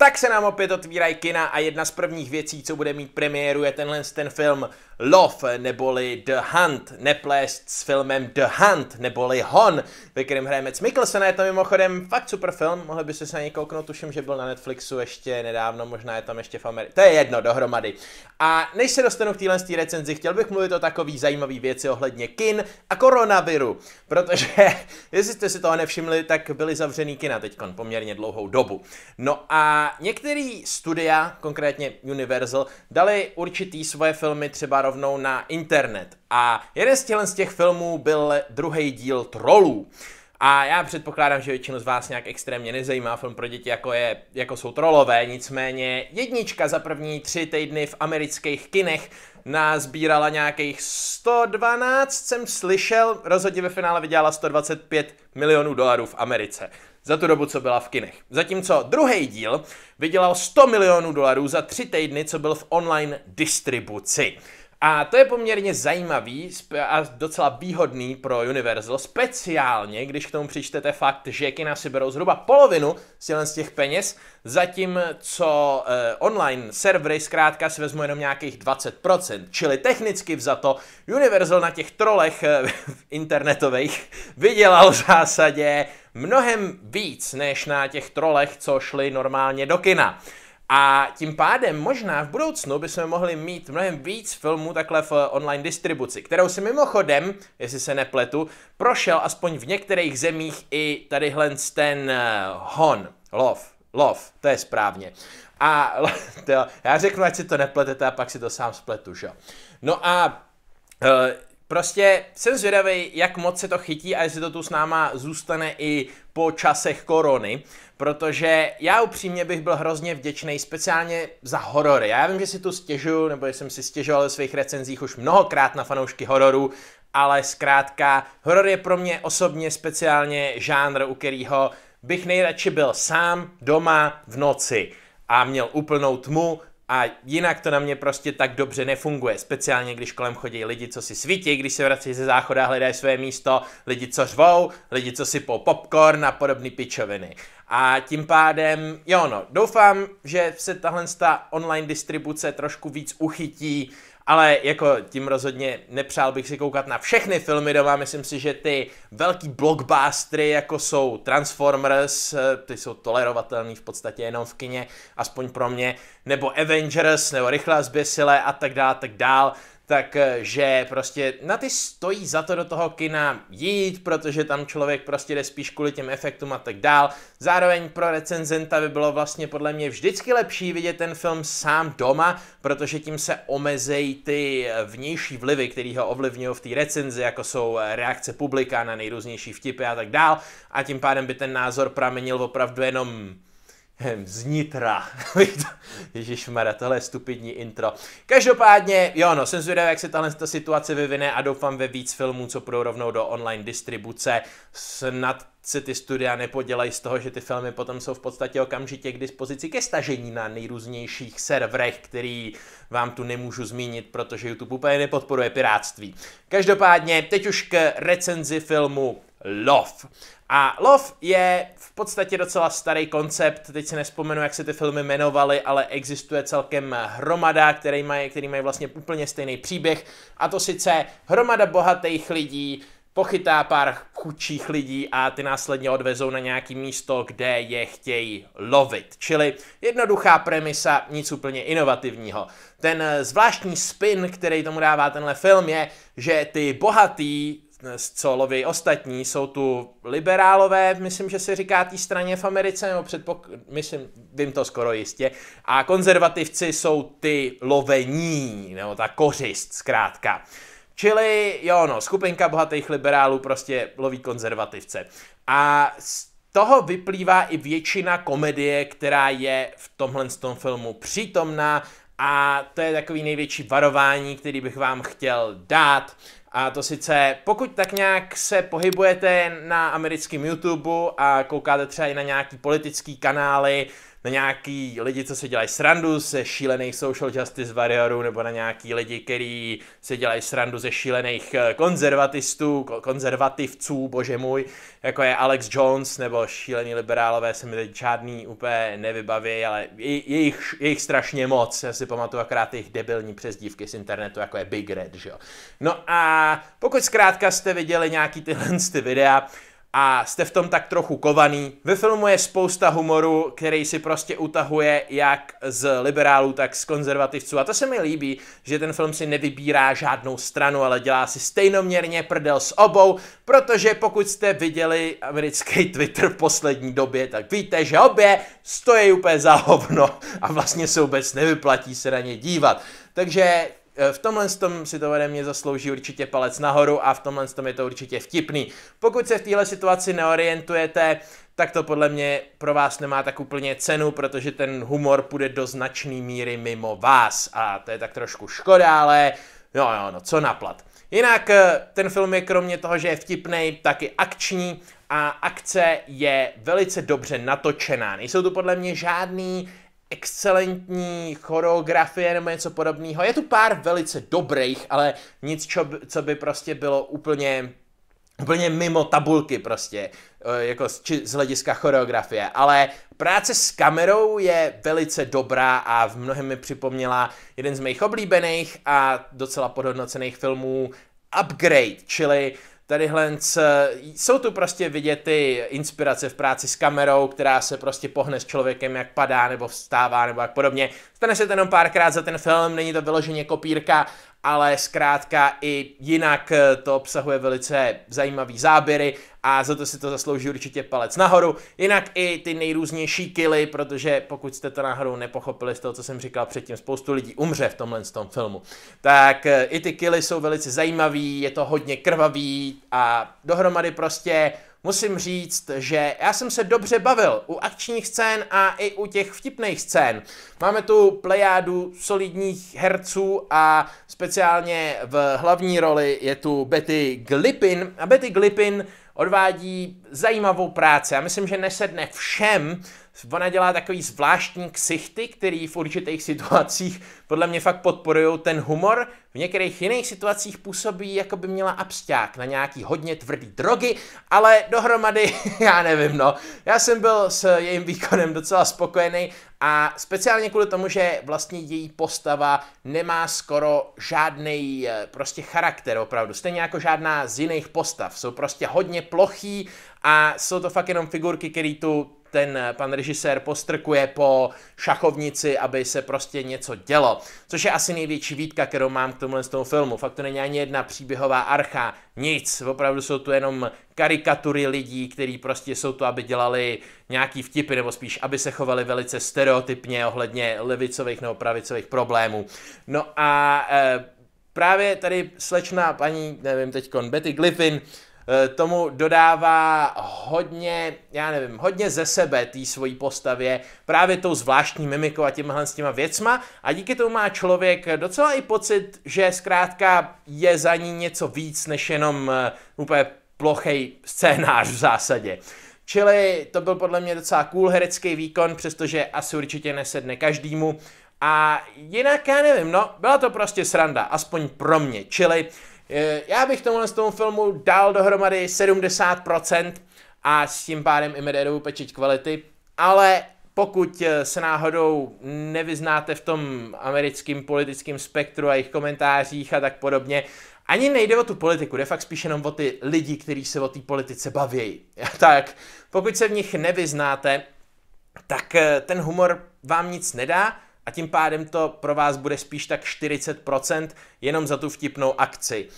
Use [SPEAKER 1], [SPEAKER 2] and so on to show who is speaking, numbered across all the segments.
[SPEAKER 1] Tak se nám opět otvírají kina a jedna z prvních věcí, co bude mít premiéru, je tenhle ten film Love, neboli The Hunt, neplést s filmem The Hunt, neboli Hon, ve kterém hraje Mads Mikkelsen je to mimochodem fakt super film, mohli byste se na něj kouknout, tuším, že byl na Netflixu ještě nedávno, možná je tam ještě v Americe, to je jedno dohromady. A než se dostanu k téhle recenzi, chtěl bych mluvit o takový zajímavý věci ohledně kin a koronaviru, protože jestli jste si toho nevšimli, tak byly zavřený kina teď poměrně dlouhou dobu. No a některý studia, konkrétně Universal, dali určitý svoje filmy třeba rovnou na internet. A jeden z těch, z těch filmů byl druhý díl Trollů. A já předpokládám, že většinu z vás nějak extrémně nezajímá film pro děti, jako, je, jako jsou trolové, nicméně jednička za první tři týdny v amerických kinech nazbírala nějakých 112, jsem slyšel, rozhodně ve finále vydělala 125 milionů dolarů v Americe za tu dobu, co byla v kinech. Zatímco druhý díl vydělal 100 milionů dolarů za tři týdny, co byl v online distribuci. A to je poměrně zajímavý a docela výhodný pro Universal, speciálně když k tomu přičtete fakt, že kina si berou zhruba polovinu z těch peněz, zatímco eh, online servery zkrátka si vezmu jenom nějakých 20%, čili technicky vzato Universal na těch trolech eh, internetových vydělal v zásadě mnohem víc než na těch trolech, co šli normálně do kina. A tím pádem možná v budoucnu bychom mohli mít mnohem víc filmů takhle v eh, online distribuci, kterou si mimochodem, jestli se nepletu, prošel aspoň v některých zemích i tadyhle ten eh, hon, love, love, to je správně. A to, já řeknu, ať si to nepletete a pak si to sám spletu, že? No a Uh, Prostě jsem zvědavý, jak moc se to chytí a jestli to tu s náma zůstane i po časech korony, protože já upřímně bych byl hrozně vděčný speciálně za horory. Já vím, že si tu stěžuju, nebo jsem si stěžoval ve svých recenzích už mnohokrát na fanoušky hororů, ale zkrátka horor je pro mě osobně speciálně žánr, u kterého bych nejradši byl sám, doma, v noci a měl úplnou tmu, a jinak to na mě prostě tak dobře nefunguje, speciálně když kolem chodí lidi, co si svítí, když se vrací ze záchoda, hledají své místo, lidi, co řvou, lidi, co si po popcorn a podobné pičoviny. A tím pádem, jo no, doufám, že se tahle online distribuce trošku víc uchytí ale jako tím rozhodně nepřál bych si koukat na všechny filmy doma, myslím si, že ty velký blockbustery, jako jsou Transformers, eh, ty jsou tolerovatelný v podstatě jenom v kině, aspoň pro mě, nebo Avengers, nebo Rychlá zběsilé a tak dále, tak dál, takže eh, prostě na ty stojí za to do toho kina jít, protože tam člověk prostě jde spíš kvůli těm efektům a tak dál. Zároveň pro recenzenta by bylo vlastně podle mě vždycky lepší vidět ten film sám doma, protože tím se omezejí ty vnější vlivy, které ho ovlivňují v té recenzi, jako jsou eh, reakce publika na nejrůznější vtipy a tak dál. A tím pádem by ten názor pramenil opravdu jenom Ehm, znitra. Mara, tohle je stupidní intro. Každopádně, jo no, jsem zvědavý, jak se tahle ta situace vyvine a doufám ve víc filmů, co půjdou rovnou do online distribuce. Snad se ty studia nepodělají z toho, že ty filmy potom jsou v podstatě okamžitě k dispozici ke stažení na nejrůznějších serverech, který vám tu nemůžu zmínit, protože YouTube úplně nepodporuje piráctví. Každopádně, teď už k recenzi filmu Love. A Love je v podstatě docela starý koncept, teď si nespomenu, jak se ty filmy jmenovaly, ale existuje celkem hromada, který mají, který mají vlastně úplně stejný příběh, a to sice hromada bohatých lidí, pochytá pár chudších lidí a ty následně odvezou na nějaké místo, kde je chtějí lovit. Čili jednoduchá premisa, nic úplně inovativního. Ten eh, zvláštní spin, který tomu dává tenhle film, je, že ty bohatý eh, co loví ostatní, jsou tu liberálové, myslím, že se říká té straně v Americe, nebo předpok... myslím, vím to skoro jistě, a konzervativci jsou ty lovení, nebo ta kořist zkrátka. Čili jo, no, skupinka bohatých liberálů prostě loví konzervativce. A z toho vyplývá i většina komedie, která je v tomhle tom filmu přítomná a to je takový největší varování, který bych vám chtěl dát. A to sice, pokud tak nějak se pohybujete na americkém YouTube a koukáte třeba i na nějaký politický kanály, na nějaký lidi, co se dělají srandu se šílených social justice warriorů, nebo na nějaký lidi, který se dělají srandu ze šílených eh, konzervatistů, konzervativců, bože můj, jako je Alex Jones, nebo šílení liberálové, se mi teď žádný úplně nevybaví, ale je, je, jich, je jich strašně moc, já si pamatuju akorát jejich debilní přezdívky z internetu, jako je Big Red, že jo. No a pokud zkrátka jste viděli nějaký tyhle ty videa, a jste v tom tak trochu kovaný. Ve filmu je spousta humoru, který si prostě utahuje jak z liberálů, tak z konzervativců. A to se mi líbí, že ten film si nevybírá žádnou stranu, ale dělá si stejnoměrně prdel s obou, protože pokud jste viděli americký Twitter v poslední době, tak víte, že obě stojí úplně za hovno a vlastně se vůbec nevyplatí se na ně dívat. Takže Eh, v tomhle tom si to ode mě zaslouží určitě palec nahoru a v tomhle tom je to určitě vtipný. Pokud se v téhle situaci neorientujete, tak to podle mě pro vás nemá tak úplně cenu, protože ten humor půjde do značné míry mimo vás a to je tak trošku škoda, ale jo, no, jo, no, co naplat. Jinak eh, ten film je kromě toho, že je vtipný, taky akční a akce je velice dobře natočená. Nejsou tu podle mě žádný excelentní choreografie nebo něco podobného. Je tu pár velice dobrých, ale nic, čo, co by prostě bylo úplně úplně mimo tabulky prostě, eh, jako z, či z hlediska choreografie, ale práce s kamerou je velice dobrá a v mnohem mi připomněla jeden z mých oblíbených a docela podhodnocených filmů Upgrade, čili uh, tadyhle eh, jsou tu prostě vidět ty inspirace v práci s kamerou, která se prostě pohne s člověkem, jak padá nebo vstává nebo jak podobně. Stane se to jenom párkrát za ten film, není to vyloženě kopírka, ale zkrátka i jinak eh, to obsahuje velice zajímavý záběry a za to si to zaslouží určitě palec nahoru. Jinak i ty nejrůznější kily, protože pokud jste to náhodou nepochopili z toho, co jsem říkal předtím, spoustu lidí umře v tomhle tom filmu. Tak eh, i ty kily jsou velice zajímavý, je to hodně krvavý a dohromady prostě musím říct, že já jsem se dobře bavil u akčních scén a i u těch vtipných scén. Máme tu plejádu solidních herců a speciálně v hlavní roli je tu Betty Glipin a Betty Glipin odvádí zajímavou práci. Já myslím, že nesedne všem, ona dělá takový zvláštní ksichty, který v určitých situacích podle mě fakt podporují ten humor. V některých jiných situacích působí, jako by měla absťák na nějaký hodně tvrdý drogy, ale dohromady, já nevím, no. Já jsem byl s jejím výkonem docela spokojený a speciálně kvůli tomu, že vlastně její postava nemá skoro žádný eh, prostě charakter opravdu. Stejně jako žádná z jiných postav. Jsou prostě hodně plochý a jsou to fakt jenom figurky, které tu ten eh, pan režisér postrkuje po šachovnici, aby se prostě něco dělo. Což je asi největší výtka, kterou mám k tomhle z filmu. Fakt to není ani jedna příběhová archa, nic. Opravdu jsou tu jenom karikatury lidí, kteří prostě jsou tu, aby dělali nějaký vtipy, nebo spíš, aby se chovali velice stereotypně ohledně levicových nebo pravicových problémů. No a e, právě tady slečná paní, nevím teď, Betty Gliffin, Eh, tomu dodává hodně, já nevím, hodně ze sebe té svojí postavě, právě tou zvláštní mimikou a těmhle s těma věcma a díky tomu má člověk docela i pocit, že zkrátka je za ní něco víc než jenom eh, úplně plochej scénář v zásadě. Čili to byl podle mě docela cool herecký výkon, přestože asi určitě nesedne každému. A jinak já nevím, no, byla to prostě sranda, aspoň pro mě. Čili Eh, já bych tomu z tomu filmu dal dohromady 70% a s tím pádem i medérovou pečeť kvality, ale pokud eh, se náhodou nevyznáte v tom americkém politickém spektru a jejich komentářích a tak podobně, ani nejde o tu politiku, jde fakt spíš jenom o ty lidi, kteří se o té politice baví. Tak, pokud se v nich nevyznáte, tak eh, ten humor vám nic nedá, a tím pádem to pro vás bude spíš tak 40% jenom za tu vtipnou akci.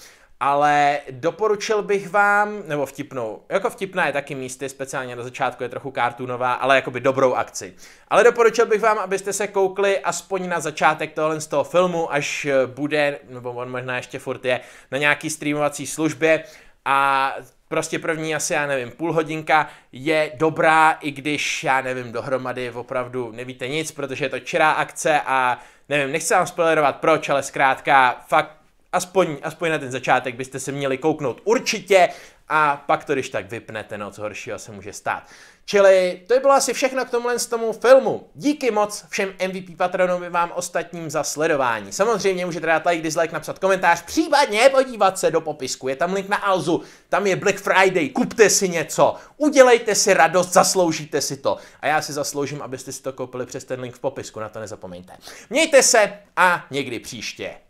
[SPEAKER 1] Ale doporučil bych vám, nebo vtipnou, jako vtipná je taky místy, speciálně na začátku je trochu kartunová, ale jakoby dobrou akci. Ale doporučil bych vám, abyste se koukli aspoň na začátek tohle z toho filmu, až bude, nebo on možná ještě furt je, na nějaký streamovací službě a Prostě první asi, já nevím, půl hodinka je dobrá, i když, já nevím, dohromady opravdu nevíte nic, protože je to čirá akce a nevím, nechci vám spoilerovat proč, ale zkrátka fakt aspoň, aspoň na ten začátek byste se měli kouknout. Určitě a pak to když tak vypnete, no co horšího se může stát. Čili to je bylo asi všechno k tomhle z tomu filmu. Díky moc všem MVP patronům i vám ostatním za sledování. Samozřejmě můžete dát like, dislike, napsat komentář, případně podívat se do popisku. Je tam link na Alzu, tam je Black Friday, kupte si něco, udělejte si radost, zasloužíte si to. A já si zasloužím, abyste si to koupili přes ten link v popisku, na to nezapomeňte. Mějte se a někdy příště.